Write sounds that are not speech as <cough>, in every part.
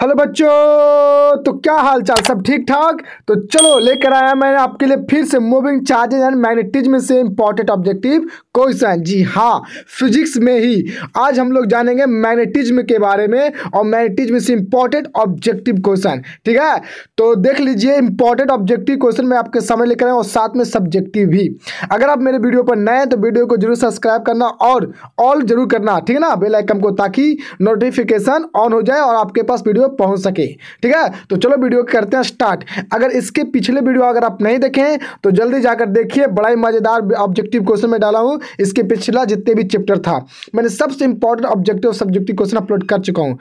Hello बच्चों तो क्या हाल चाल सब ठीक ठाक तो चलो लेकर आया मैंने आपके लिए फिर से मूविंग चार्जेज एंड मैग्नेटिज्म से इम्पॉर्टेंट ऑब्जेक्टिव क्वेश्चन जी हाँ फिजिक्स में ही आज हम लोग जानेंगे मैग्नेटिज्म के बारे में और मैग्नेटिज्म से इम्पॉर्टेंट ऑब्जेक्टिव क्वेश्चन ठीक है तो देख लीजिए इंपॉर्टेंट ऑब्जेक्टिव क्वेश्चन मैं आपके समय लेकर आया और साथ में सब्जेक्टिव भी अगर आप मेरे वीडियो पर नए हैं तो वीडियो को जरूर सब्सक्राइब करना और ऑल जरूर करना ठीक है ना बेलाइकन को ताकि नोटिफिकेशन ऑन हो जाए और आपके पास वीडियो लोग पहुंच सके ठीक है तो चलो वीडियो करते हैं स्टार्ट अगर इसके पिछले वीडियो अगर आप नहीं देखें तो जल्दी जाकर देखिए बड़ा ही मज़ेदार ऑब्जेक्टिव क्वेश्चन में डाला हूं इसके पिछला जितने भी चैप्टर था मैंने सबसे important objective subjective question upload कर चुका हूं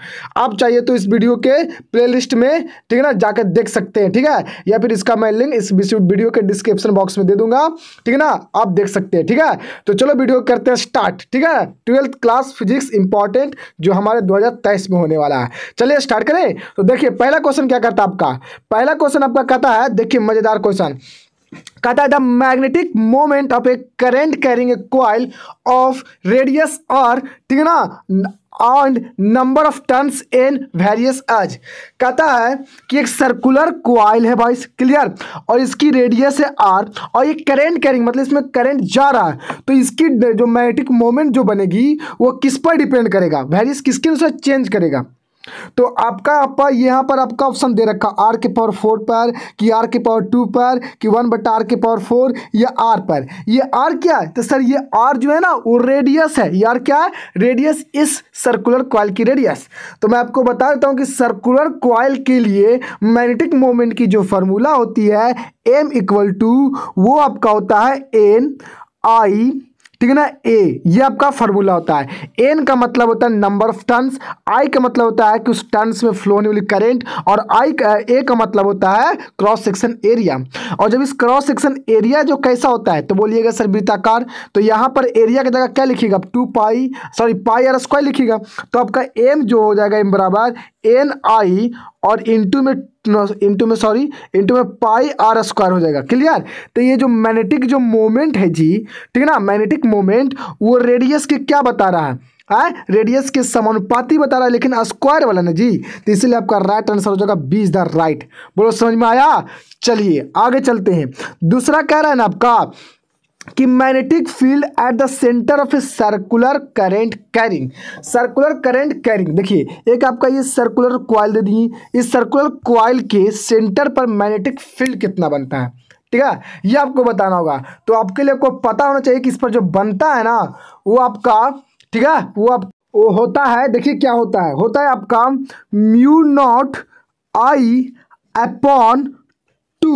आप चाहिए तो इस वीडियो के प्ले में ठीक है ना जाकर देख सकते हैं ठीक है या फिर इसका मैं लिंक इस वीडियो के डिस्क्रिप्शन बॉक्स में दे दूंगा ठीक है ना आप देख सकते हैं ठीक है तो चलो वीडियो करते हैं स्टार्ट ठीक है ट्वेल्थ क्लास फिजिक्स इंपॉर्टेंट जो हमारे दो में होने वाला है चलिए स्टार्ट रहे तो देखिए पहला क्वेश्चन क्या करता है आपका पहला क्वेश्चन आपका कहता है देखिए मजेदार क्वेश्चन कहता है the magnetic moment of a current carrying a coil of radius और ठीक है ना and number of turns in various as कहता है कि एक सर्कुलर क्वाइल है भाई क्लियर और इसकी रेडियस है आर और ये करेंट कैरिंग मतलब इसमें करेंट जा रहा है तो इसकी जो मैग्नेटिक मोमेंट जो बनेगी वो किस पर डिपेंड करेगा वेरियस किसके अनुसार चेंज करेगा तो आपका आपका यहाँ पर आपका ऑप्शन दे रखा आर के पावर फोर पर कि आर के पावर टू पर कि वन बट आर के पावर फोर या आर पर ये आर क्या है तो सर ये आर जो है ना वो रेडियस है ये आर क्या है रेडियस इस सर्कुलर क्वाइल की रेडियस तो मैं आपको बता देता हूँ कि सर्कुलर क्वाइल के लिए मैग्नेटिक मोमेंट की जो फार्मूला होती है एम इक्वल टू वो आपका होता है एन आई ठीक है ना ए ये आपका फार्मूला होता है एन का मतलब होता है नंबर ऑफ टन आई का मतलब होता है कि उस टन्स में फ्लो होने वाली करेंट और आई का ए का मतलब होता है क्रॉस सेक्शन एरिया और जब इस क्रॉस सेक्शन एरिया जो कैसा होता है तो बोलिएगा सर वृताकार तो यहाँ पर एरिया की जगह क्या लिखिएगा two pi sorry pi R square लिखिएगा तो आपका एम जो हो जाएगा एम बराबर एन आई और इंटू में इंटू में सॉरी इंटू में पाई आर स्क्वायर हो जाएगा क्लियर तो ये जो मैग्नेटिक जो मोमेंट है जी ठीक है ना मैग्नेटिक मोमेंट वो रेडियस के क्या बता रहा है आए हाँ? रेडियस के समानुपाती बता रहा है लेकिन स्क्वायर वाला ना जी तो इसलिए आपका राइट आंसर हो जाएगा बीज द राइट बोलो समझ में आया चलिए आगे चलते हैं दूसरा कह रहा है ना आपका कि magnetic field at the centre of a circular current carrying circular current carrying देखिए एक आपका ये सर्कुलर क्वाइल दे दी इस सर्कुलर क्वाइल के सेंटर पर मैग्नेटिक फील्ड कितना बनता है ठीक है ये आपको बताना होगा तो आपके लिए आपको पता होना चाहिए कि इस पर जो बनता है ना वो आपका ठीक है वो आप वो होता है देखिए क्या होता है होता है आपका mu naught I upon two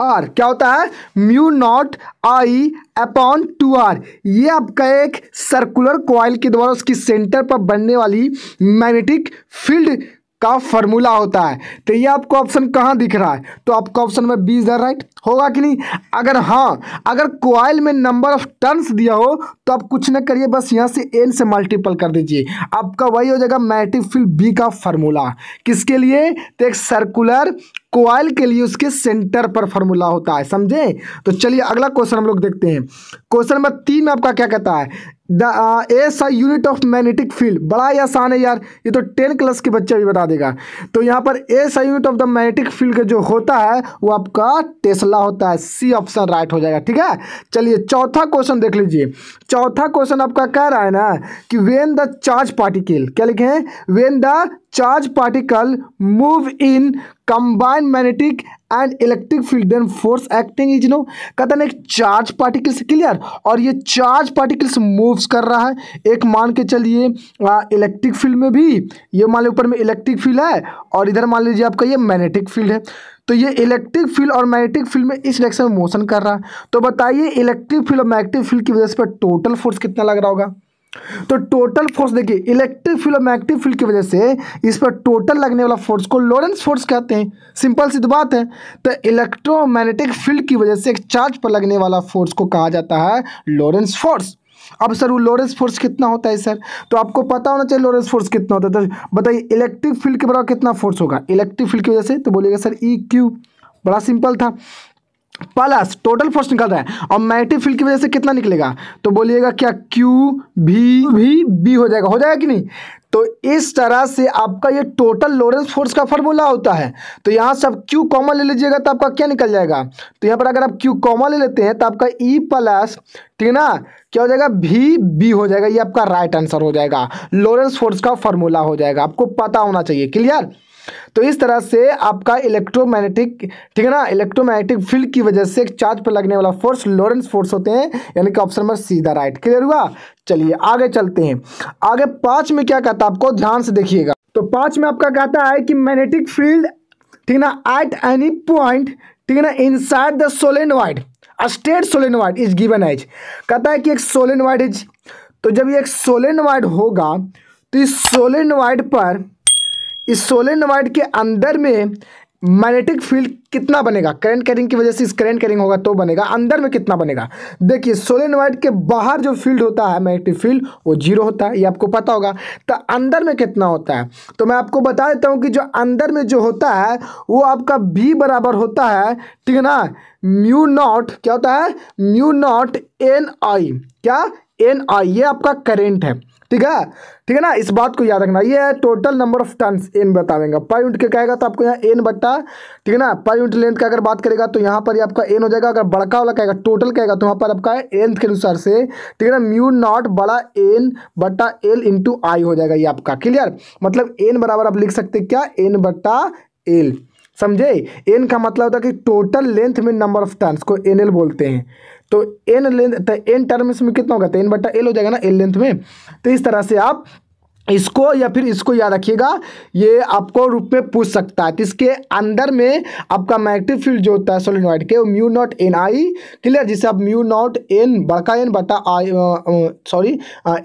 R क्या होता है mu naught I upon two R ये आपका एक सर्कुलर क्वाइल के द्वारा उसकी सेंटर पर बनने वाली मैग्नेटिक फील्ड का फॉर्मूला होता है तो ये आपको ऑप्शन कहाँ दिख रहा है तो आपका ऑप्शन में बी दर राइट होगा कि नहीं अगर हाँ अगर क्वाइल में नंबर ऑफ टर्न्स दिया हो तो आप कुछ ना करिए बस यहाँ से एन से मल्टीपल कर दीजिए आपका वही हो जाएगा मैग्नेटिक फील्ड बी का फार्मूला किसके लिए तो एक सर्कुलर कोयल के लिए उसके सेंटर पर फॉर्मूला होता है समझे तो चलिए अगला क्वेश्चन हम लोग देखते हैं क्वेश्चन नंबर तीन में आपका क्या कहता है the S I unit of magnetic field बड़ा ही आसान है यार ये तो टेन क्लास के बच्चे भी बता देगा तो यहाँ पर S I unit of the magnetic field का जो होता है वो आपका टेस्ला होता है सी ऑप्शन राइट हो जाएगा ठीक है चलिए चौथा क्वेश्चन देख लीजिए चौथा क्वेश्चन आपका कह रहा है ना कि वेन द चार्ज पार्टिकल क्या लिखे हैं when the charge particle move in combined magnetic and electric field and force acting is no कहता ना एक चार्ज पार्टिकल्स क्लियर और ये चार्ज पार्टिकल्स मूव्स कर रहा है एक मान के चलिए इलेक्ट्रिक फील्ड में भी ये मान लीजिए ऊपर में इलेक्ट्रिक फील्ड है और इधर मान लीजिए आपका ये मैग्नेटिक फील्ड है तो ये इलेक्ट्रिक फील्ड और मैग्नेटिक फील्ड में इस डायरेक्शन में मोशन कर रहा है तो बताइए इलेक्ट्रिक फील्ड और मैग्नेटिक फील्ड की वजह से टोटल फोर्स कितना लग रहा होगा तो टोटल फोर्स देखिए इलेक्ट्रिक फील्ड और मैग्नेटिक फील्ड की वजह से इस पर टोटल लगने वाला फोर्स को लोरेंस फोर्स कहते हैं सिंपल सी तो बात है तो इलेक्ट्रोमैग्नेटिक फील्ड की वजह से एक चार्ज पर लगने वाला फोर्स को कहा जाता है लोरेंस फोर्स अब सर वो लोरेंस फोर्स कितना होता है सर तो आपको पता होना चाहिए लोरेंस फोर्स कितना होता है तो बताइए इलेक्ट्रिक फील्ड के बराबर कितना फोर्स होगा इलेक्ट्रिक फील्ड की वजह से तो बोलिएगा सर ई e क्यू बड़ा सिंपल था प्लस टोटल फोर्स निकल रहा है और मैग्नेटिक फील्ड की वजह से कितना निकलेगा तो बोलिएगा क्या क्यू भी भी बी हो जाएगा हो जाएगा कि नहीं तो इस तरह से आपका ये टोटल लोरेंस फोर्स का फॉर्मूला होता है तो यहाँ से आप क्यू कॉमन ले लीजिएगा तो आपका क्या निकल जाएगा तो यहाँ पर अगर आप क्यू कॉमन ले लेते हैं तो आपका ई e प्लस ठीक है ना क्या हो जाएगा भी बी हो जाएगा ये आपका राइट आंसर हो जाएगा लोरेंस फोर्स का फॉर्मूला हो जाएगा आपको पता होना चाहिए क्लियर तो इस तरह से आपका इलेक्ट्रोमैग्नेटिक ठीक है ना इलेक्ट्रोमैग्नेटिक फील्ड की वजह से एक चार्ज पर लगने वाला फोर्स लॉरेंस फोर्स होते हैं यानी कि option number C the right clear हुआ चलिए आगे चलते हैं आगे पांच में क्या कहता है आपको ध्यान से देखिएगा तो पांच में आपका कहता है कि मैग्नेटिक फील्ड ठीक है ना एट एनी पॉइंट ठीक है ना inside the solenoid state solenoid is given as कहता है कि एक सोलेनोइड इज तो जब ये एक सोलेनोइड होगा तो इस सोलेनोइड पर इस सोलेनोइड के अंदर में मैग्नेटिक फील्ड कितना बनेगा करंट कैरिंग की वजह से इस करंट कैरिंग होगा तो बनेगा अंदर में कितना बनेगा देखिए सोलेनोइड के बाहर जो फील्ड होता है मैग्नेटिक फील्ड वो जीरो होता है ये आपको पता होगा तो अंदर में कितना होता है तो मैं आपको बता देता हूँ कि जो अंदर में जो होता है वो आपका बी बराबर होता है ठीक है ना म्यू नॉट क्या होता है म्यू नॉट एन आई क्या एन आई ये आपका करेंट है ठीक है ठीक है ना इस बात को याद रखना ये है total number of turn N बतावेगा पर यूनिट के कहेगा तो आपको यहाँ एन बट्टा ठीक है ना पर यूनिट लेंथ का अगर बात करेगा तो यहाँ पर आपका एन हो जाएगा अगर बड़का वाला कहेगा टोटल कहेगा तो यहाँ पर आपका एन के अनुसार से ठीक है ना म्यू नॉट बड़ा एन बट्टा एल इंटू आई हो जाएगा ये आपका क्लियर मतलब एन बराबर आप लिख सकते क्या एन बट्टा एल समझे एन का मतलब होता है कि टोटल लेंथ में नंबर ऑफ टर्न्स को एन एल बोलते हैं तो एन लेंथ एन टर्म्स में कितना होगा तो एन बट्टा एल हो जाएगा ना एल लेंथ में तो इस तरह से आप इसको या फिर इसको याद रखिएगा ये आपको रूप में पूछ सकता है तो इसके अंदर में आपका मैग्नेटिक फील्ड जो होता है सोलिनोइड के mu naught N I clear जिसे आप म्यू नॉट एन बड़का एन बटा आई सॉरी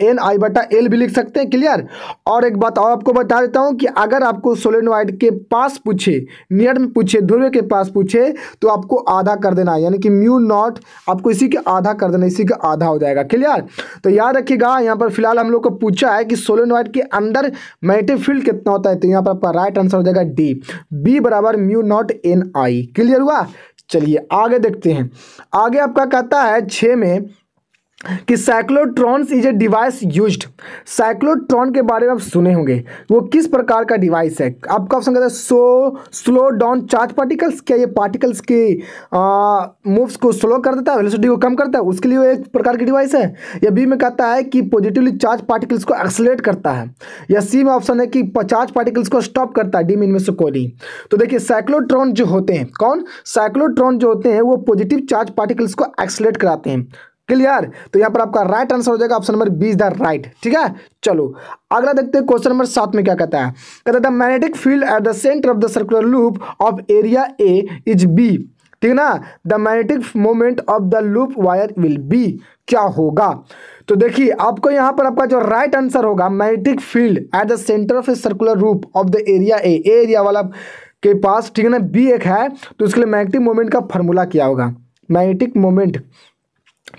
एन आई बटा एल भी लिख सकते हैं क्लियर और एक बात और आपको बता देता हूँ कि अगर आपको सोलिनोइड के पास पूछे नियर में पूछे ध्रुव के पास पूछे तो आपको आधा कर देना है यानी कि म्यू नॉट आपको इसी के आधा कर देना इसी का आधा हो जाएगा क्लियर तो याद रखिएगा यहाँ पर फिलहाल हम लोग को पूछा है कि सोलिनोइड मिलीवाट के अंदर मैग्नेटिक फील्ड कितना होता है तो यहाँ पर आपका राइट आंसर हो जाएगा डी बी बराबर mu naught N I clear हुआ चलिए आगे देखते हैं आगे आपका कहता है छः में कि cyclotrons is a device used cyclotron के बारे में आप सुने होंगे वो किस प्रकार का डिवाइस है आपका ऑप्शन कहता है so slow down charge particles क्या ये पार्टिकल्स के मूव्स को स्लो कर देता है वेलोसिटी को कम करता है उसके लिए वो एक प्रकार की डिवाइस है या बी में कहता है कि पॉजिटिवली चार्ज पार्टिकल्स को एक्सलेट करता है या सी में ऑप्शन है कि चार्ज पार्टिकल्स को स्टॉप करता है डी में से कोई नहीं तो देखिए साइक्लोट्रॉन जो होते हैं कौन साइक्लोट्रॉन जो होते हैं वो पॉजिटिव चार्ज पार्टिकल्स को एक्सलेट कराते हैं क्लियर तो यहाँ पर आपका राइट आंसर हो जाएगा option number B the right ठीक है चलो अगला देखते हैं क्वेश्चन नंबर सात में क्या कहता है कहता है the magnetic field at the centre of the circular loop of area A is B ठीक है ना the magnetic moment of the loop wire will be क्या होगा तो देखिए आपको यहाँ पर आपका जो राइट right आंसर होगा magnetic field at the centre of a circular loop of the area A area वाला के पास ठीक है ना बी एक है तो उसके लिए मैग्नेटिक मोमेंट का फॉर्मूला क्या होगा मैग्नेटिक मोमेंट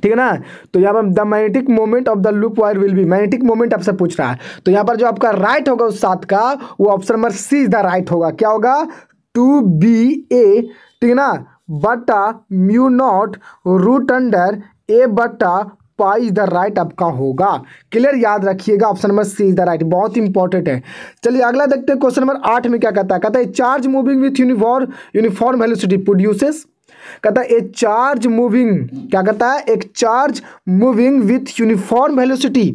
ठीक है ना तो यहाँ पर the magnetic moment of the loop wire will be magnetic moment आपसे पूछ रहा है तो यहाँ पर जो आपका राइट होगा उस सात का वो option number C is the right होगा क्या होगा टू बी ए ठीक है ना बटा mu naught root under A बटा पाई इज द राइट आपका होगा क्लियर याद रखिएगा option number C is the right बहुत इंपॉर्टेंट है चलिए अगला देखते हैं क्वेश्चन नंबर आठ में क्या कहता है कहता है charge moving with uniform uniform velocity produces कहता है ए चार्ज मूविंग क्या कहता है एक charge moving with uniform velocity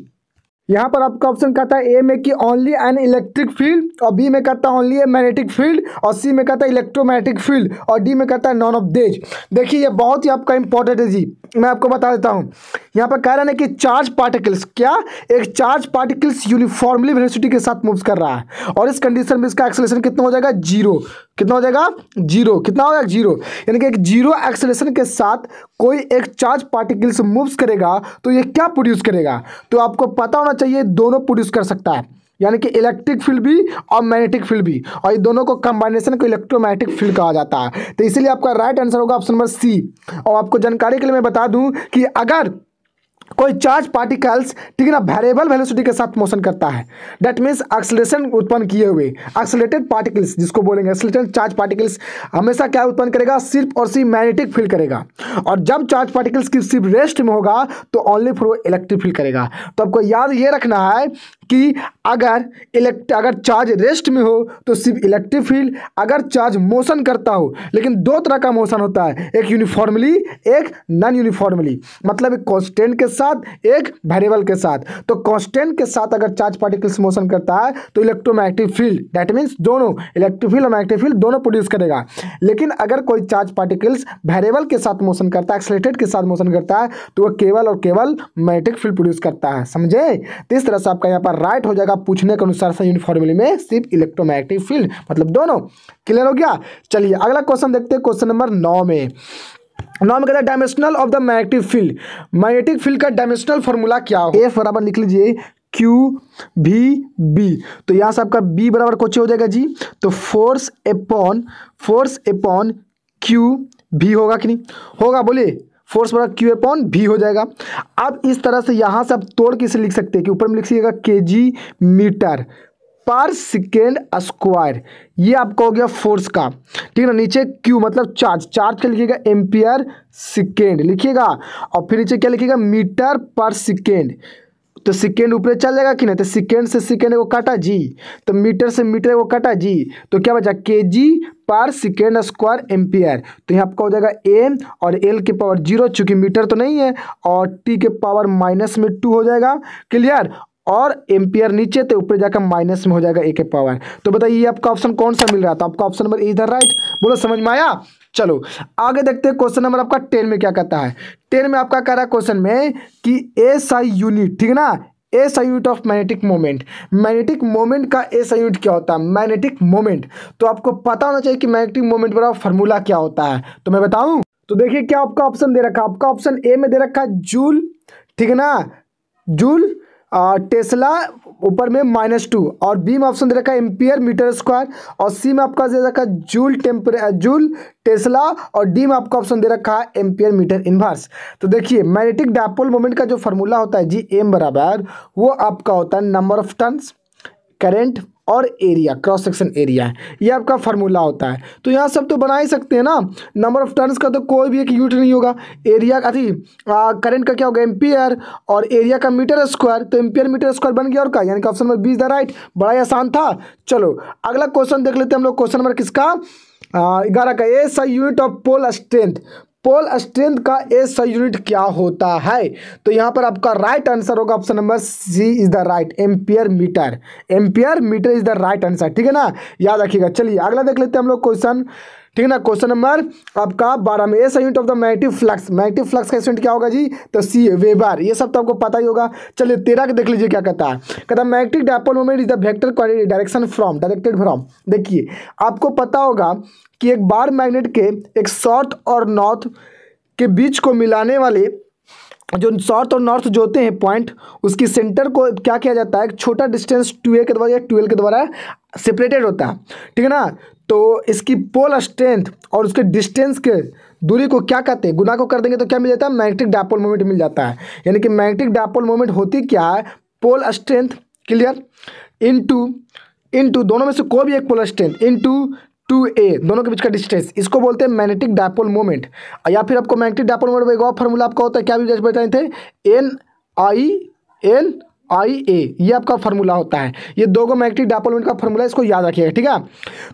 यहाँ पर आपका ऑप्शन कहता है ए में कि ओनली एन इलेक्ट्रिक फील्ड और बी में कहता है ओनली ए मैग्नेटिक फील्ड और सी में कहता है इलेक्ट्रोमैग्नेटिक फील्ड और डी में कहता है नॉन ऑफ देज देखिए ये बहुत ही आपका इंपॉर्टेंट है जी मैं आपको बता देता हूँ यहाँ पर कह रहा है कि चार्ज पार्टिकल्स क्या एक चार्ज पार्टिकल्स यूनिफॉर्मली वेलोसिटी के साथ मूव कर रहा है और इस कंडीशन में इसका एक्सलेशन कितना हो जाएगा जीरो कितना हो जाएगा जीरो कितना हो जाएगा जीरो यानी कि एक जीरो एक्सलेशन के साथ कोई एक चार्ज पार्टिकल्स मूव्स करेगा तो ये क्या प्रोड्यूस करेगा तो आपको पता होना चाहिए दोनों प्रोड्यूस कर सकता है यानी कि इलेक्ट्रिक फील्ड भी और मैग्नेटिक फील्ड भी और ये दोनों को कंबाइनेशन को इलेक्ट्रोमैग्नेटिक फील्ड कहा जाता है तो इसीलिए आपका राइट आंसर होगा ऑप्शन नंबर सी और आपको जानकारी के लिए मैं बता दूं कि अगर कोई चार्ज पार्टिकल्स ठीक है ना वेरिएबल वेलोसिटी के साथ मोशन करता है डेट मीन्स एक्सलेशन उत्पन्न किए हुए एक्सलेटेड पार्टिकल्स जिसको बोलेंगे एक्सलेटेड चार्ज पार्टिकल्स हमेशा क्या उत्पन्न करेगा सिर्फ और सिर्फ मैग्नेटिक फील करेगा और जब चार्ज पार्टिकल्स की सिर्फ रेस्ट में होगा तो ओनली फॉर वो इलेक्ट्रिक फील करेगा तो आपको याद ये रखना है कि अगर इलेक्ट अगर चार्ज रेस्ट में हो तो सिर्फ इलेक्ट्रिक फील्ड अगर चार्ज मोशन करता हो लेकिन दो तरह का मोशन होता है एक यूनिफॉर्मली एक नॉन यूनिफॉर्मली मतलब एक कॉन्स्टेंट के साथ एक वेरिएबल के साथ तो कॉन्स्टेंट के साथ अगर चार्ज पार्टिकल्स मोशन करता है तो इलेक्ट्रोमैग्नेटिक फील्ड डैट मीन्स दोनों इलेक्ट्रिक फील्ड और मैग्नेटिक फील्ड दोनों प्रोड्यूस करेगा लेकिन अगर कोई चार्ज पार्टिकल्स वेरिएबल के साथ मोशन करता है एक्सलेटेड के साथ मोशन करता है तो वह केवल और केवल मैग्नेटिक फील्ड प्रोड्यूस करता है समझे तो इस तरह से आपका यहाँ पर राइट हो जाएगा पूछने के अनुसार सही फॉर्मूले में सिर्फ इलेक्ट्रोमैग्नेटिक फील्ड मतलब दोनों क्लियर हो गया चलिए अगला क्वेश्चन देखते हैं क्वेश्चन नंबर नौ में नौ में कहते हैं dimensional of the magnetic field magnetic field का डायमेंशनल फॉर्मूला क्या हो एफ बराबर लिख लीजिए क्यू भी बी तो यहाँ से आपका बी बराबर कोचे हो जाएगा जी तो force upon force upon Q भी होगा कि नहीं होगा बोलिए फोर्स बड़ा क्यू अपॉन भी हो जाएगा अब इस तरह से यहाँ से आप तोड़ के इसे लिख सकते हैं कि ऊपर में लिख सकेगा K G metre per second square ये आपका हो गया फोर्स का ठीक है ना नीचे क्यू मतलब चार्ज चार्ज क्या लिखिएगा एम्पियर सेकेंड लिखिएगा और फिर नीचे क्या लिखिएगा मीटर पर सेकेंड तो सेकेंड ऊपर चल जाएगा कि नहीं तो सेकेंड से सेकेंड को काटा जी तो मीटर से मीटर को काटा जी तो क्या बचा के जी पर सेकेंड स्क्वायर एम्पियर तो यहाँ आपका हो जाएगा एम और एल के पावर जीरो चूंकि मीटर तो नहीं है और टी के पावर माइनस में टू हो जाएगा क्लियर और एम्पियर नीचे तो ऊपर जाकर माइनस में हो जाएगा ए के पावर तो बताइए आपका ऑप्शन कौन सा मिल रहा था आपका ऑप्शन नंबर इधर राइट बोलो समझ में आया चलो आगे देखते हैं क्वेश्चन नंबर आपका टेन में क्या कहता है टेन में आपका कह रहा है क्वेश्चन में कि एस आई यूनिट ठीक है ना S I unit of magnetic moment magnetic moment का एस आई यूनिट क्या होता है मैग्नेटिक मोमेंट तो आपको पता होना चाहिए कि मैग्नेटिक मोमेंट बड़ा फॉर्मूला क्या होता है तो मैं बताऊं तो देखिए क्या आपका ऑप्शन दे रखा है आपका ऑप्शन ए में दे रखा है जूल ठीक है ना जूल टेस्ला ऊपर में माइनस टू और बी में ऑप्शन दे रखा है एम्पियर मीटर स्क्वायर और सी में आपका दे रखा है जूल टेम्परे जूल टेस्ला और डी में आपका ऑप्शन दे रखा है एम्पियर मीटर इन्वर्स तो देखिए मैग्नेटिक डायपोल मोमेंट का जो फॉर्मूला होता है जी एम बराबर वो आपका होता है नंबर ऑफ टर्न्स करेंट और एरिया क्रॉस सेक्शन एरिया है ये आपका फार्मूला होता है तो यहाँ सब तो बना ही सकते हैं ना नंबर ऑफ टर्न्स का तो कोई भी एक यूनिट नहीं होगा एरिया अभी करंट का क्या होगा एम्पियर और एरिया का मीटर स्क्वायर तो एम्पियर मीटर स्क्वायर बन गया और का यानी कि ऑप्शन नंबर बीस द राइट बड़ा ही आसान था चलो अगला क्वेश्चन देख लेते हैं हम लोग क्वेश्चन नंबर किसका ग्यारह का ए सही unit of pole strength pole strength का ए सब यूनिट क्या होता है तो यहाँ पर आपका राइट आंसर होगा option number C is the right ampere metre ampere metre is the right answer ठीक है ना याद रखिएगा चलिए अगला देख लेते हैं हम लोग क्वेश्चन ठीक है ना क्वेश्चन नंबर आपका बारह में S unit of the magnetic flux magnetic flux का यूनिट क्या होगा जी तो सी वेबर ये सब तो आपको पता ही होगा चलिए तेरह के देख लीजिए क्या कहता है कहता है magnetic dipole moment is the vector direction from directed from देखिए आपको पता होगा कि एक बार मैग्नेट के एक साउथ और नॉर्थ के बीच को मिलाने वाले जो साउथ और नॉर्थ जो होते हैं पॉइंट उसकी सेंटर को क्या किया जाता है एक छोटा डिस्टेंस टू ए के द्वारा या ट्वेल्व के द्वारा सेपरेटेड होता है ठीक है ना तो इसकी पोल स्ट्रेंथ और उसके डिस्टेंस के दूरी को क्या कहते हैं गुना को कर देंगे तो क्या मिल जाता है मैग्नेटिक डायपोल मोमेंट मिल जाता है यानी कि मैग्नेटिक डायपोल मोमेंट होती क्या है pole strength clear into into दोनों में से कोई भी एक pole strength into two A दोनों के बीच का डिस्टेंस इसको बोलते हैं मैग्नेटिक डायपोल मोमेंट या फिर आपको मैग्नेटिक डायपोल मोमेंट एक और फॉर्मूला आपका होता है क्या बताए थे एन आई एन आई ए ये आपका फॉर्मूला होता है ये दो गो मैग्नेटिक डायपोलमेंट का फॉर्मूला इसको याद रखिएगा ठीक है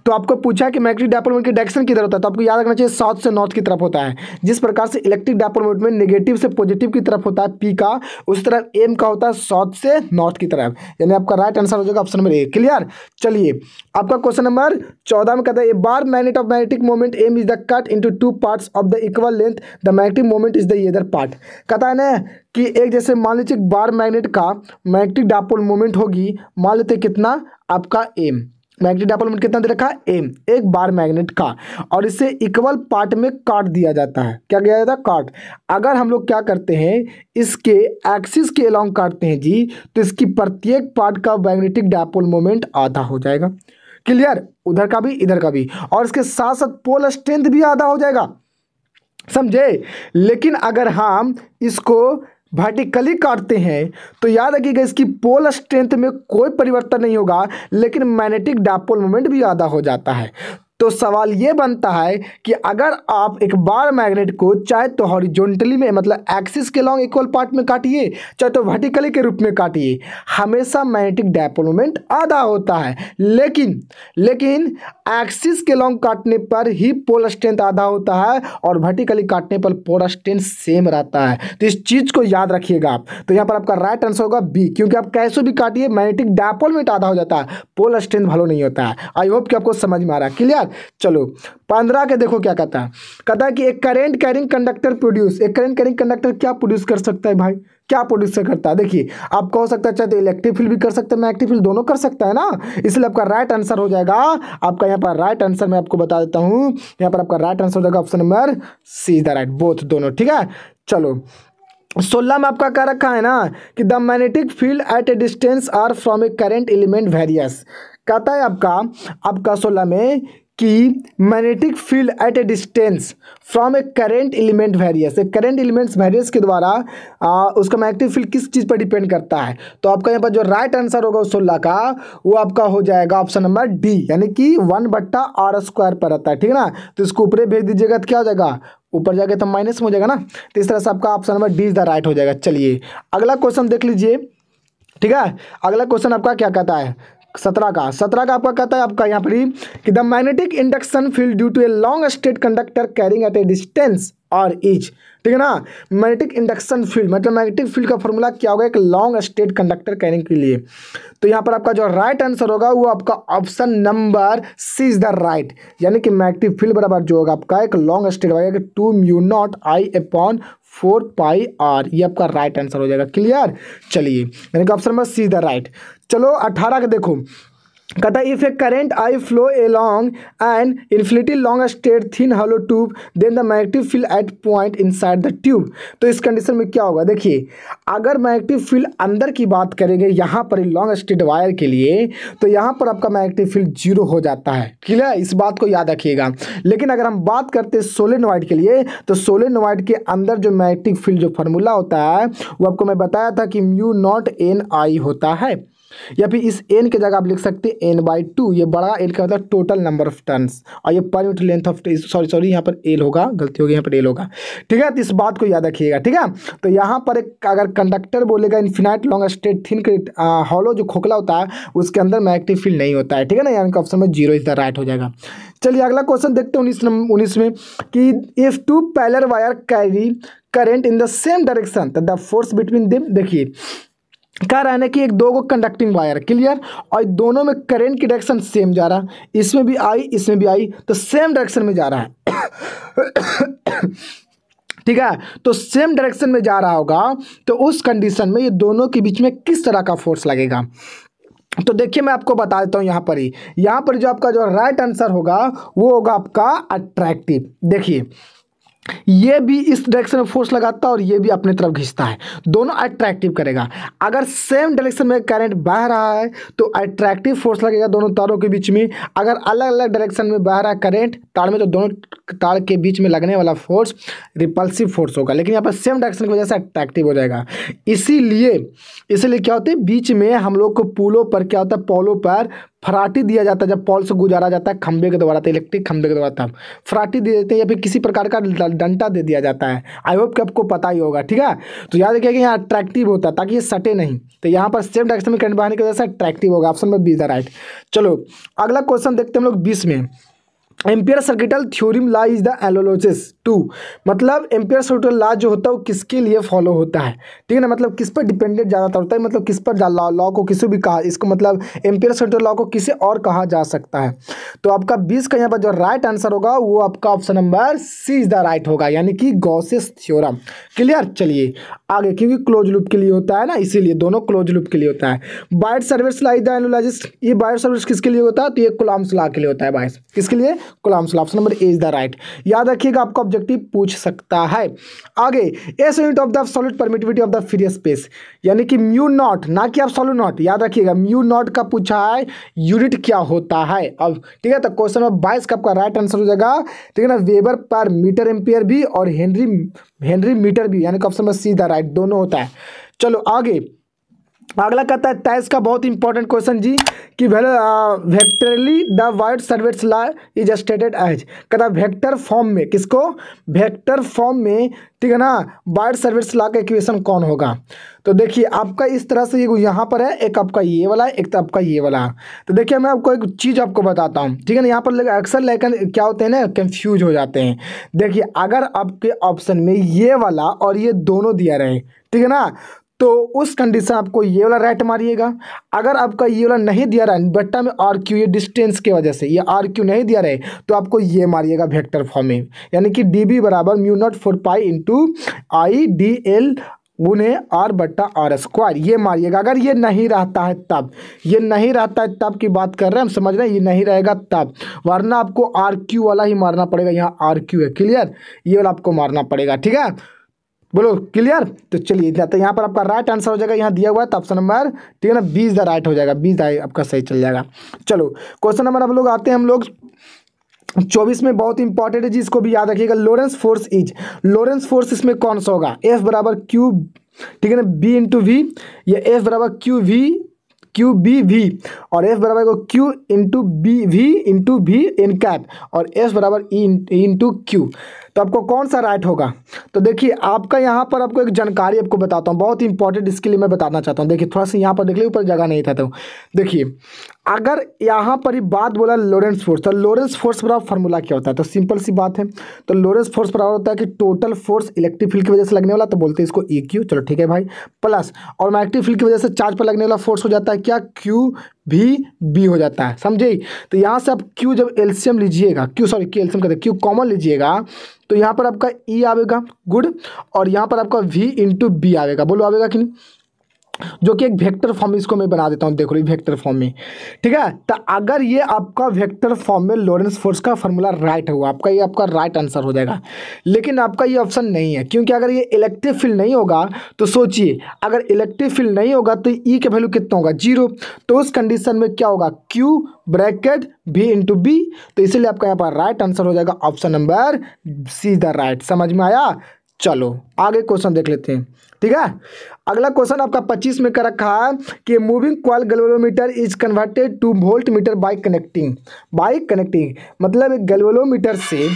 तो आपको पूछा कि मैग्नेटिक डायपोलमेंट की डायरेक्शन किधर होता है तो आपको याद रखना चाहिए साउथ से नॉर्थ की तरफ होता है जिस प्रकार से इलेक्ट्रिक डायपोलमेंट में नेगेटिव से पॉजिटिव की तरफ होता है पी का उस तरफ एम का होता है साउथ से नॉर्थ की तरफ यानी आपका राइट आंसर हो जाएगा ऑप्शन नंबर ए क्लियर चलिए आपका क्वेश्चन नंबर चौदह में कहता है bar magnet of magnetic moment M is the cut into two part of the equal length the magnetic moment is the either part कहता है ना कि एक जैसे मान लीजिए बार मैग्नेट का मैग्नेटिक डापोल मोमेंट होगी मान लेते कितना आपका एम मैग्नेटिक डापोल मोमेंट कितना दे रखा है एम एक बार मैग्नेट का और इसे इक्वल पार्ट में काट दिया जाता है क्या किया जाता है काट अगर हम लोग क्या करते हैं इसके एक्सिस के अलॉन्ग काटते हैं जी तो इसकी प्रत्येक पार्ट का मैग्नेटिक डापोल मोमेंट आधा हो जाएगा क्लियर उधर का भी इधर का भी और इसके साथ साथ पोल स्ट्रेंथ भी आधा हो जाएगा समझे लेकिन अगर हम इसको वर्टिकली काटते हैं तो याद रखिएगा इसकी पोल स्ट्रेंथ में कोई परिवर्तन नहीं होगा लेकिन मैग्नेटिक डापोल मोमेंट भी ज़्यादा हो जाता है तो सवाल ये बनता है कि अगर आप एक बार मैग्नेट को चाहे तो हॉरिजॉन्टली में मतलब एक्सिस के लॉन्ग इक्वल पार्ट में काटिए चाहे तो वर्टिकली के रूप में काटिए हमेशा मैग्नेटिक डायपोलोमेंट आधा होता है लेकिन लेकिन एक्सिस के लॉन्ग काटने पर ही पोल स्ट्रेंथ आधा होता है और वर्टिकली काटने पर पोल स्ट्रेंथ सेम रहता है तो इस चीज़ को याद रखिएगा आप तो यहाँ पर आपका राइट आंसर होगा बी क्योंकि आप कैसे भी काटिए मैग्नेटिक डायपोलोमेंट आधा हो जाता है पोल स्ट्रेंथ भलो नहीं होता है आई होप कि आपको समझ में आ रहा है क्लियर चलो पंद्रह के देखो क्या कहता है कहता है कि एक करेंट कैरिंग कंडक्टर प्रोड्यूस एक करेंट कैरिंग कंडक्टर क्या प्रोड्यूस कर सकता है भाई क्या प्रोड्यूस करता है देखिए आप कह सकता है चाहे तो इलेक्ट्रिक फील्ड भी कर सकते हैं मैग्नेटिक फील्ड दोनों कर सकता है ना इसलिए आपका राइट आंसर हो जाएगा आपका यहाँ पर राइट आंसर मैं आपको बता देता हूँ यहाँ पर आपका राइट आंसर हो जाएगा option number C is the right both दोनों ठीक है चलो सोलह में आपका क्या रखा है ना कि the magnetic field at a distance R from a current element varies कहता है आपका आपका सोलह में कि magnetic field at a distance from a current element varies current elements varies के द्वारा उसका मैग्नेटिक फील्ड किस चीज़ पर डिपेंड करता है तो आपका यहाँ पर जो राइट आंसर होगा उस सोलह का वो आपका हो जाएगा ऑप्शन नंबर डी यानी कि वन बट्टा आर स्क्वायर पर रहता है ठीक है ना तो इसको ऊपर भेज दीजिएगा तो क्या हो जाएगा ऊपर जाके तो माइनस में हो जाएगा ना तो इस तरह से आपका option number D is the right हो जाएगा चलिए अगला क्वेश्चन देख लीजिए ठीक है अगला क्वेश्चन आपका क्या कहता है सत्रह का सत्रह का आपका कहता है आपका यहाँ पर कि the magnetic induction field due to a long straight conductor carrying at a distance और इच ठीक है ना मैग्नेटिक इंडक्शन फील्ड मतलब मैग्नेटिक फील्ड का फॉर्मूला क्या होगा एक लॉन्ग स्ट्रेट कंडक्टर कैरिंग के लिए तो यहाँ पर आपका जो राइट आंसर होगा वो आपका option number C is the right यानी कि मैग्नेटिक फील्ड बराबर जो होगा आपका एक लॉन्ग स्ट्रेट होगा two mu naught I upon four pi R ये आपका राइट right आंसर हो जाएगा क्लियर चलिए यानी कि option number C is the right चलो अट्ठारह का देखो कहता if a current I flow a long and infinity long state thin hollow tube then the magnetic field at point inside the tube तो इस कंडीशन में क्या होगा देखिए अगर मैग्नेटिव फील्ड अंदर की बात करेंगे यहाँ पर लॉन्ग स्टेट वायर के लिए तो यहाँ पर आपका मैग्नेटिव फील्ड जीरो हो जाता है क्लियर इस बात को याद रखिएगा लेकिन अगर हम बात करते हैं वाइट के लिए तो वाइट के अंदर जो मैग्नेटिक फील्ड जो फार्मूला होता है वो आपको मैं बताया था कि म्यू नॉट एन आई होता है या फिर इस एन के जगह आप लिख सकते हैं एन बाई टू ये बड़ा एल का मतलब टोटल नंबर ऑफ टर्न्स और ये पर unit length of sorry sorry यहाँ पर एल होगा गलती होगी यहाँ पर एल होगा ठीक है तो इस बात को याद रखिएगा ठीक है तो यहाँ पर एक अगर कंडक्टर बोलेगा infinite long straight thin hollow जो खोखला होता है उसके अंदर मैग्नेटिक फील्ड नहीं होता है ठीक है ना यानी कि ऑप्शन में जीरो इज द राइट हो जाएगा चलिए अगला क्वेश्चन देखते हैं उन्नीस नंबर उन्नीस में कि if two parallel wire carry current in the same direction the force between them देखिए कह रहा है ना कि एक दो को कंडक्टिंग वायर क्लियर और दोनों में करेंट की डायरेक्शन सेम जा रहा है इसमें भी आई इसमें भी आई तो सेम डायरेक्शन में जा रहा है <coughs> ठीक है तो सेम डायरेक्शन में जा रहा होगा तो उस कंडीशन में ये दोनों के बीच में किस तरह का फोर्स लगेगा तो देखिए मैं आपको बता देता हूँ यहाँ पर ही यहाँ पर जो आपका जो राइट आंसर होगा वो होगा आपका अट्रैक्टिव देखिए ये भी इस डायरेक्शन में फोर्स लगाता है और ये भी अपने तरफ घिसता है दोनों अट्रैक्टिव करेगा अगर सेम डायरेक्शन में करंट बह रहा है तो अट्रैक्टिव फोर्स लगेगा दोनों तारों के बीच में अगर अलग अलग डायरेक्शन में बह रहा है करंट तार में तो दोनों तार के बीच में लगने वाला फोर्स रिपल्सिव फोर्स होगा लेकिन यहाँ पर सेम डायरेक्शन की वजह से अट्रैक्टिव हो जाएगा इसीलिए इसीलिए क्या होता है बीच में हम लोग को पुलों पर क्या होता है पोलों पर फराटी दिया जाता है जब पॉल से गुजारा जाता है खंबे के द्वारा था तो इलेक्ट्रिक खंबे के द्वारा तब फराटी दे देते हैं या फिर किसी प्रकार का डंटा दे दिया जाता है आई होप कि आपको पता ही होगा ठीक है तो याद रखिए कि यहाँ अट्रैक्टिव होता है ताकि ये सटे नहीं तो यहाँ पर सेम डायरेक्शन में करंट बहाने की वजह से अट्रैक्टिव होगा option number B the right चलो अगला क्वेश्चन देखते हैं हम लोग बीस में ampere circuital theorem law is the analogous to मतलब एम्पियर सर्किटल ला जो होता है वो किसके लिए फॉलो होता है ठीक है ना मतलब किस पर डिपेंडेंट ज़्यादातर होता है मतलब किस पर लॉ को किसी भी कहा इसको मतलब एम्पियर सर्किटल लॉ को किसी और कहा जा सकता है तो आपका बीस का यहाँ पर जो राइट आंसर होगा वो आपका option number C is the right होगा यानी कि गौसेस थ्योरम क्लियर चलिए आगे क्योंकि क्लोज लुप के लिए होता है ना इसीलिए दोनों क्लोज लुप के लिए होता है Biot Savart law is the analogous ये बाइट सर्विस किसके लिए होता है तो ये कुलाम्स सलाह के लिए होता है बाइट किसके लिए Coulomb's option number A is the right याद रखिएगा आपका ऑब्जेक्टिव पूछ सकता है आगे S unit of the solid permittivity of the free space यानी कि म्यू नॉट ना कि आप सॉलिड नॉट याद रखिएगा म्यू नॉट का पूछा है यूनिट क्या होता है अब ठीक है तो क्वेश्चन नंबर बाईस का आपका राइट आंसर हो जाएगा ठीक है ना वेबर पर मीटर एम्पियर भी और हेनरी हेनरी मीटर भी यानी कि option number C the right दोनों होता है चलो आगे अगला कहता है तेईस का बहुत इंपॉर्टेंट क्वेश्चन जी कि vectorially the Biot Savart's law is stated as कहता वेक्टर फॉर्म में किसको वेक्टर फॉर्म में ठीक है ना वर्ड सर्वेट्स ला का इक्वेशन कौन होगा तो देखिए आपका इस तरह से ये यहाँ पर है एक आपका ये वाला है एक तो आपका ये वाला तो देखिए मैं आपको एक चीज़ आपको बताता हूँ ठीक है ना यहाँ पर अक्सर लेकिन क्या होते हैं ना कन्फ्यूज हो जाते हैं देखिए अगर आपके ऑप्शन में ये वाला और ये दोनों दिया रहे ठीक है ना तो उस कंडीशन आपको ये वाला राइट मारिएगा अगर आपका ये वाला नहीं दिया रहा है बट्टा में आर क्यू ये डिस्टेंस की वजह से ये आर क्यू नहीं दिया रहे तो आपको ये मारिएगा वेक्टर फॉर्म में यानी कि डी बी बराबर mu naught four pi into I D L गुने आर बट्टा आर स्क्वायर ये मारिएगा अगर ये नहीं रहता है तब ये नहीं रहता है तब की बात कर रहे हैं हम समझ रहे हैं ये नहीं रहेगा तब वरना आपको आर क्यू वाला ही मारना पड़ेगा यहाँ आर क्यू है क्लियर ये वाला आपको मारना पड़ेगा ठीक है बोलो क्लियर तो चलिए इतना तो यहाँ पर आपका राइट आंसर हो जाएगा यहाँ दिया हुआ है तो ऑप्शन नंबर ठीक है ना बीस द राइट हो जाएगा बीस द आपका सही चल जाएगा चलो क्वेश्चन नंबर आप लोग आते हैं हम लोग चौबीस में बहुत इंपॉर्टेंट है जी इसको भी याद रखिएगा Lorentz force is Lorentz force इसमें कौन सा होगा एफ बराबर क्यू ठीक है ना बी इंटू वी या एफ बराबर Q V Q B V और एफ बराबर को Q into B V into V in cap और एफ बराबर ई इंटू क्यू तो आपको कौन सा राइट होगा तो देखिए आपका यहाँ पर आपको एक जानकारी आपको बताता हूँ बहुत इंपॉर्टेंट इसके लिए मैं बताना चाहता हूँ देखिए थोड़ा सा यहाँ पर निकले ऊपर जगह नहीं था तो देखिए अगर यहाँ पर ही बात बोला लोरेंस फोर्स तो लोरेंस फोर्स बराबर फार्मूला क्या होता है तो सिंपल सी बात है तो लोरेंस फोर्स बराबर होता है कि टोटल फोर्स इलेक्ट्रिक फील्ड की वजह से लगने वाला तो बोलते हैं इसको ई e क्यू चलो ठीक है भाई प्लस और मैग्नेटिक फील्ड की वजह से चार्ज पर लगने वाला फोर्स हो जाता है क्या क्यू भी बी हो जाता है समझे तो यहाँ से आप क्यू जब एल्शियम लीजिएगा क्यू सॉरी क्यू एल्शियम कहते हैं क्यू कॉमन लीजिएगा तो यहाँ पर आपका ई e आवेगा गुड और यहाँ पर आपका वी इंटू बी आवेगा बोलो आवेगा कि नहीं जो कि एक वेक्टर फॉर्म इसको मैं बना देता हूँ देखो ये वेक्टर फॉर्म में ठीक है तो अगर ये आपका वेक्टर फॉर्म में लॉरेंस फोर्स का फॉर्मूला राइट होगा आपका ये आपका राइट आंसर हो जाएगा लेकिन आपका ये ऑप्शन नहीं है क्योंकि अगर ये इलेक्ट्रिक फील्ड नहीं होगा तो सोचिए अगर इलेक्ट्रिक फील्ड नहीं होगा तो ई का वैल्यू कितना होगा जीरो तो उस कंडीशन में क्या होगा Q bracket B into B तो इसलिए आपका यहाँ पर राइट आंसर हो जाएगा option number C the right समझ में आया चलो आगे क्वेश्चन देख लेते हैं ठीक है अगला क्वेश्चन आपका पच्चीस में कर रखा है कि moving coil galvanometer is converted to voltmeter by connecting by connecting मतलब गलवेलोमीटर से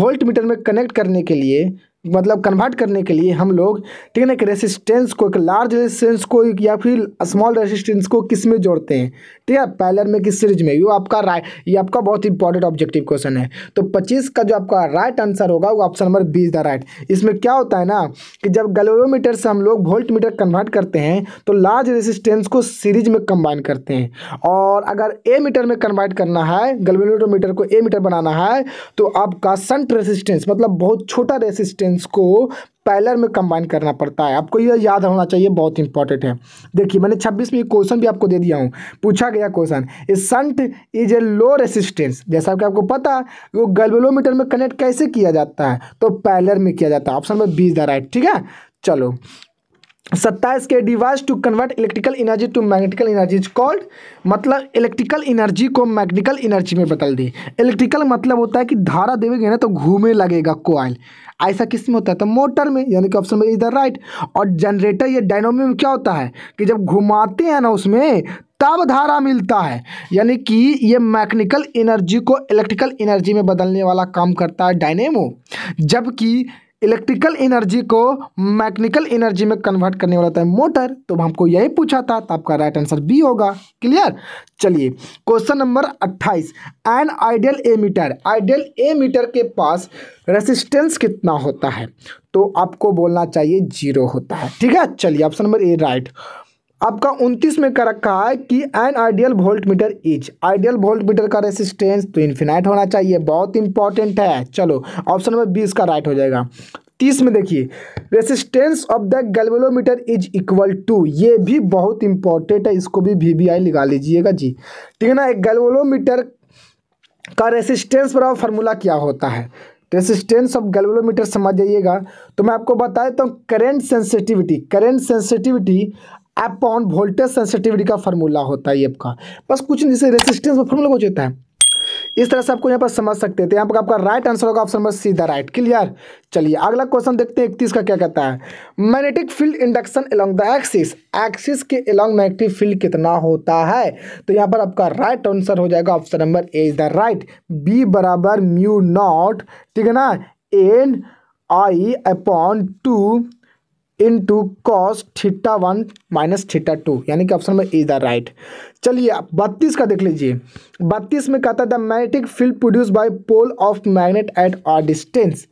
वोल्ट मीटर में कनेक्ट करने के लिए मतलब कन्वर्ट करने के लिए हम लोग ठीक है ना कि रेसिस्टेंस को एक लार्ज रेसिस्टेंस को या फिर स्मॉल रेसिस्टेंस को किस में जोड़ते हैं ठीक है पैलर में किस सीरीज में ये आपका राइट ये आपका बहुत इंपॉर्टेंट ऑब्जेक्टिव क्वेश्चन है तो 25 का जो आपका राइट आंसर होगा वो option number B the right इसमें क्या होता है ना कि जब गलोमीटर से हम लोग वोल्ट मीटर कन्वर्ट करते हैं तो लार्ज रेसिस्टेंस को सीरीज में कंबाइन करते हैं और अगर ए मीटर में कन्वर्ट करना है गलोमीटर को ए मीटर बनाना है तो आपका सन्ट रेसिस्टेंस मतलब बहुत छोटा रेसिस्टेंस सेंटेंस को पैलर में कंबाइन करना पड़ता है आपको यह याद होना चाहिए बहुत इंपॉर्टेंट है देखिए मैंने छब्बीस में क्वेश्चन भी आपको दे दिया हूँ पूछा गया question A shunt is a low resistance जैसा कि आपको पता है वो गलबलोमीटर में कनेक्ट कैसे किया जाता है तो पैलर में किया जाता है ऑप्शन नंबर बीस द राइट ठीक है चलो सत्ताईस के device to convert electrical energy to magnetical energy is called मतलब इलेक्ट्रिकल एनर्जी को मैग्नेटिकल एनर्जी में बदल दी इलेक्ट्रिकल मतलब होता है कि धारा देवेंगे ना तो घूमे लगेगा कोयल ऐसा किस में होता है तो मोटर में यानी कि ऑप्शन नंबर इधर राइट और जनरेटर या डायनोमी में क्या होता है कि जब घुमाते हैं ना उसमें तब धारा मिलता है यानी कि ये मैकेनिकल एनर्जी को इलेक्ट्रिकल एनर्जी में बदलने वाला काम करता है डायनेमो जबकि इलेक्ट्रिकल एनर्जी को मैकेनिकल एनर्जी में कन्वर्ट करने वाला होता है मोटर तो हमको यही पूछा था तो आपका राइट आंसर बी होगा क्लियर चलिए question number 28 an ideal ammeter ideal ammeter के पास रेसिस्टेंस कितना होता है तो आपको बोलना चाहिए जीरो होता है ठीक है चलिए ऑप्शन नंबर ए राइट आपका उनतीस में कर रखा है कि an ideal voltmeter each ideal voltmeter का रेसिस्टेंस तो इन्फिनाइट होना चाहिए बहुत इंपॉर्टेंट है चलो ऑप्शन नंबर बीस का राइट हो जाएगा तीस में देखिए resistance of the galvanometer is equal to ये भी बहुत इंपॉर्टेंट है इसको भी वी लगा लीजिएगा जी ठीक है ना एक गैल्वेलोमीटर का रेसिस्टेंस बराबर फार्मूला क्या होता है रेसिस्टेंस ऑफ गैल्वेलोमीटर समझ जाइएगा तो मैं आपको बता देता हूँ current sensitivity current sensitivity upon voltage sensitivity का फॉर्मूला होता है ये आपका बस कुछ नहीं रेसिस्टेंस का फॉर्मूला कुछ होता है इस तरह से आपको यहाँ पर समझ सकते हैं यहाँ पर आपका राइट आंसर होगा ऑप्शन नंबर सीधा राइट क्लियर चलिए अगला क्वेश्चन देखते हैं इकतीस का क्या कहता है magnetic field induction along the axis axis के एलोंग मैग्नेटिक फील्ड कितना होता है तो यहाँ पर आपका राइट आंसर हो जाएगा option number A is the right B बराबर म्यू नॉट ठीक है ना N I upon two into cos theta one minus theta two यानी कि option number is the right चलिए आप बत्तीस का देख लीजिए बत्तीस में कहता है the magnetic field produce by pole of magnet at R distance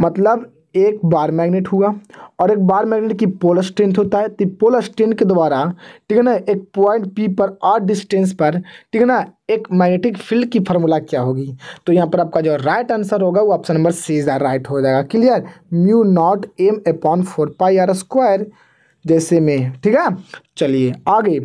मतलब एक बार मैग्नेट हुआ और एक बार मैग्नेट की पोलर स्ट्रेंथ होता है तो पोलर स्ट्रेंथ के द्वारा ठीक है ना एक पॉइंट पी पर आर डिस्टेंस पर ठीक है ना एक मैग्नेटिक फील्ड की फार्मूला क्या होगी तो यहाँ पर आपका जो राइट आंसर होगा वो option number C is right हो जाएगा clear mu naught M upon four pi R square जैसे में ठीक है चलिए आगे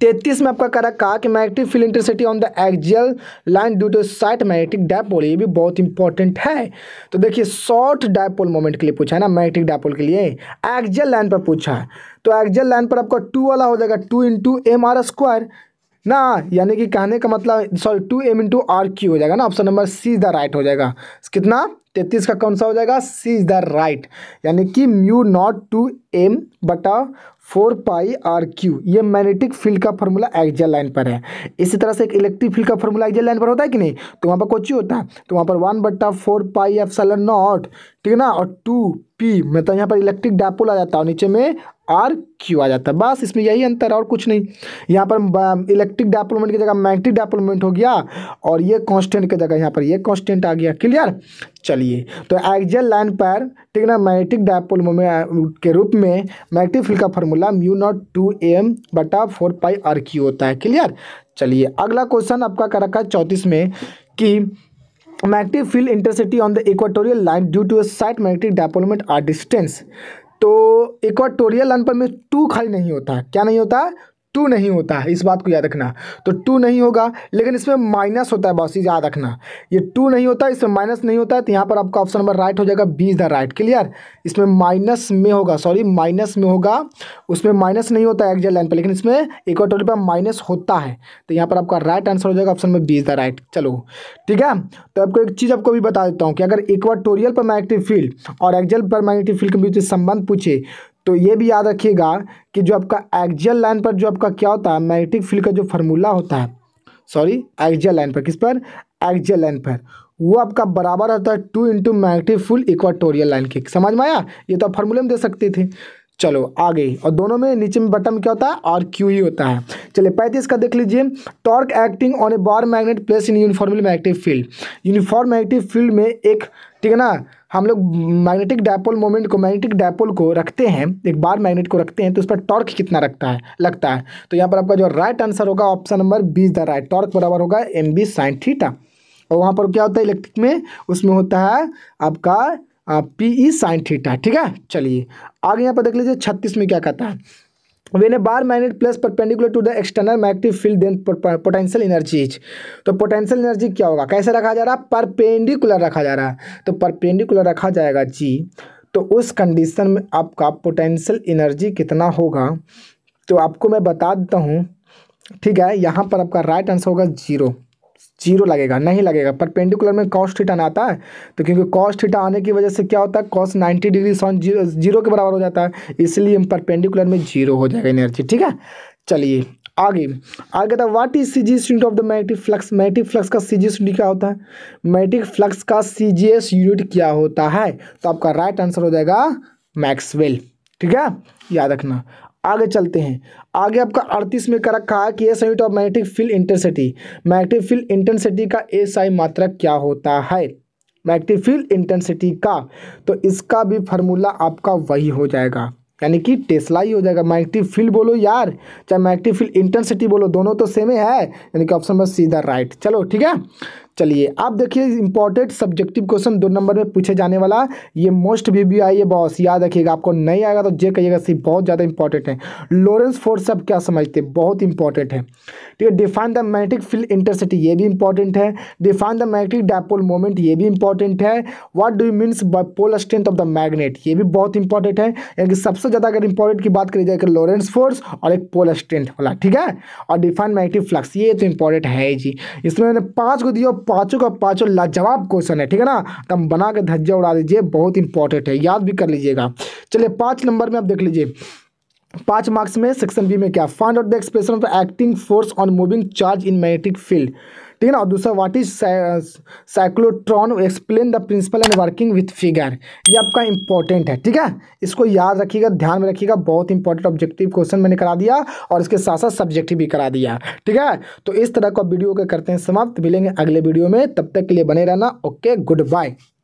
तैतीस में आपका कह रहा कहा कि magnetic field intensity on the axial line due to site magnetic dipole ये भी बहुत इंपॉर्टेंट है तो देखिए शॉर्ट डायपोल मोमेंट के लिए पूछा है ना मैग्नेटिक डायपोल के लिए एक्जियल लाइन पर पूछा है तो एक्जियल लाइन पर आपका टू वाला हो जाएगा two into M R square ना यानी कि कहने का मतलब sorry two M into R cube हो जाएगा ना option number C is the right हो जाएगा कितना तैतीस का कौन सा हो जाएगा सी इज द राइट यानी कि म्यू नॉट टू एम बटा फोर पाई आर क्यू ये मैग्नेटिक फील्ड का फॉर्मूला एक्जल लाइन पर है इसी तरह से एक इलेक्ट्रिक फील्ड का फॉर्मूला एक्जल लाइन पर होता है कि नहीं तो वहाँ पर कोची होता है तो वहाँ पर वन बट्टा four pi epsilon naught ठीक है ना और टू पी मतलब यहाँ पर इलेक्ट्रिक डायपोल आ जाता है और नीचे में आर क्यू आ जाता है बस इसमें यही अंतर है और कुछ नहीं यहाँ पर इलेक्ट्रिक डायपोलमेंट की जगह मैग्नेटिक डायपोलमेंट हो गया और ये कॉन्स्टेंट की जगह यहाँ पर ये कॉन्स्टेंट आ गया क्लियर चलिए तो एक्जल लाइन पर ठीक है ना मैग्नेटिक डायपोल के रूप में मैग्नेटिक फील्ड का formula formula mu naught two M बटा फोर पाई आर क्यू होता है क्लियर चलिए अगला क्वेश्चन आपका कर रखा है चौंतीस में कि magnetic field intensity on the equatorial line due to a site magnetic dipole moment R distance तो इक्वाटोरियल लाइन पर में टू खाली नहीं होता क्या नहीं होता टू नहीं होता है इस बात को याद रखना तो टू नहीं होगा लेकिन इसमें माइनस होता है बॉस याद रखना ये टू नहीं होता इसमें माइनस नहीं होता है तो यहाँ पर आपका ऑप्शन नंबर राइट हो जाएगा बी द राइट क्लियर इसमें माइनस में होगा सॉरी माइनस में होगा उसमें माइनस नहीं होता है एक्जल लाइन पर लेकिन इसमें और पर माइनस होता है तो यहाँ पर आपका राइट आंसर हो जाएगा option number B is the right चलो ठीक है तो आपको एक चीज़ आपको भी बता देता हूँ कि अगर इक्वाटोरियल पर मैग्नेटिक फील्ड और एक्जल पर मैग्नेटिक फील्ड के बीच संबंध पूछे तो ये भी याद रखिएगा कि जो आपका एक्जियल लाइन पर जो आपका क्या होता है मैग्नेटिक फील्ड का जो फार्मूला होता है सॉरी एक्जियल लाइन पर किस पर एक्जियल लाइन पर वो आपका बराबर होता है two into magnetic field equatorial line के समझ में आया ये तो आप फार्मूले में दे सकते थे चलो आ गई और दोनों में नीचे में बटन क्या होता है और क्यू ही होता है चलिए पैंतीस का देख लीजिए torque acting on a bar magnet place in uniform magnetic field uniform magnetic field में एक ठीक है ना हम लोग मैग्नेटिक डायपोल मोमेंट को मैग्नेटिक डायपोल को रखते हैं एक बार मैग्नेट को रखते हैं तो उस पर टॉर्क कितना रखता है लगता है तो यहाँ पर आपका जो राइट आंसर होगा ऑप्शन नंबर बीस द राइट टॉर्क बराबर होगा एम बी साइन थीटा और वहाँ पर क्या होता है इलेक्ट्रिक में उसमें होता है आपका पी ई साइन थीटा ठीक है चलिए आगे यहाँ पर देख लीजिए छत्तीस में क्या कहता है when a bar magnet plus perpendicular to the external magnetic field then potential energy is तो पोटेंशियल एनर्जी क्या होगा कैसे रखा जा रहा है परपेंडिकुलर रखा जा रहा है तो परपेंडिकुलर रखा जाएगा जी तो उस कंडीशन में आपका पोटेंशियल एनर्जी कितना होगा तो आपको मैं बता देता हूँ ठीक है यहाँ पर आपका राइट आंसर होगा जीरो जीरो लगेगा नहीं लगेगा परपेंडिकुलर में कॉस थीटा ना आता है तो क्योंकि कॉस थीटा आने की वजह से क्या होता है कॉस नाइन्टी डिग्री सॉन जीरो जीरो के बराबर हो जाता है इसलिए परपेंडिकुलर में जीरो हो जाएगा एनर्जी ठीक है चलिए आगे आगे था what is C G S unit of the magnetic flux magnetic flux का सी जी एस यूनिट क्या होता है मैग्नेटिक फ्लक्स का सी जी एस यूनिट क्या होता है तो आपका राइट आंसर हो जाएगा मैक्सवेल ठीक है याद रखना आगे चलते हैं आगे आपका अड़तीस में कर रखा है कि S unit of magnetic field intensity magnetic field intensity का एस आई मात्रक क्या होता है मैग्नेटिक फील्ड इंटेंसिटी का तो इसका भी फार्मूला आपका वही हो जाएगा यानी कि टेस्ला ही हो जाएगा मैग्नेटिक फील्ड बोलो यार चाहे मैग्नेटिक फील्ड इंटेंसिटी बोलो दोनों तो सेम है यानी कि ऑप्शन बस सीधा राइट चलो ठीक है चलिए आप देखिए इंपॉर्टेंट सब्जेक्टिव क्वेश्चन दो नंबर में पूछे जाने वाला ये मोस्ट वी वी आई है बॉस याद रखिएगा आपको नहीं आएगा तो जे कहिएगा सी बहुत ज़्यादा इंपॉर्टेंट है लॉरेंस फोर्स आप क्या समझते हैं बहुत इंपॉर्टेंट है ठीक है define the magnetic field intensity ये भी इंपॉर्टेंट है define the magnetic dipole moment ये भी इंपॉर्टेंट है what do means pole strength of the magnet ये भी बहुत इंपॉर्टेंट है यानी कि सबसे ज़्यादा अगर इंपॉर्टेंट की बात करी जाए लॉरेंस तो फोर्स और एक पोल स्ट्रेंथ वाला ठीक है और डिफाइन मैग्नेटिक फ्लक्स ये तो इंपॉर्टेंट है जी इसमें मैंने पाँच को दिया पांचों का पांचों लाजवाब क्वेश्चन है ठीक है ना तो हम बना के धज्जा उड़ा दीजिए बहुत इंपॉर्टेंट है याद भी कर लीजिएगा चलिए पांच नंबर में आप देख लीजिए पांच मार्क्स में सेक्शन बी में क्या find out the expression of acting force on moving charge in magnetic field ठीक है ना दूसरा what is cyclotron explain the principle and working with figure ये आपका इंपॉर्टेंट है ठीक है इसको याद रखिएगा ध्यान में रखिएगा बहुत इंपॉर्टेंट ऑब्जेक्टिव क्वेश्चन मैंने करा दिया और इसके साथ साथ सब्जेक्टिव भी करा दिया ठीक है तो इस तरह का वीडियो के करते हैं समाप्त मिलेंगे अगले वीडियो में तब तक के लिए बने रहना ओके गुड बाय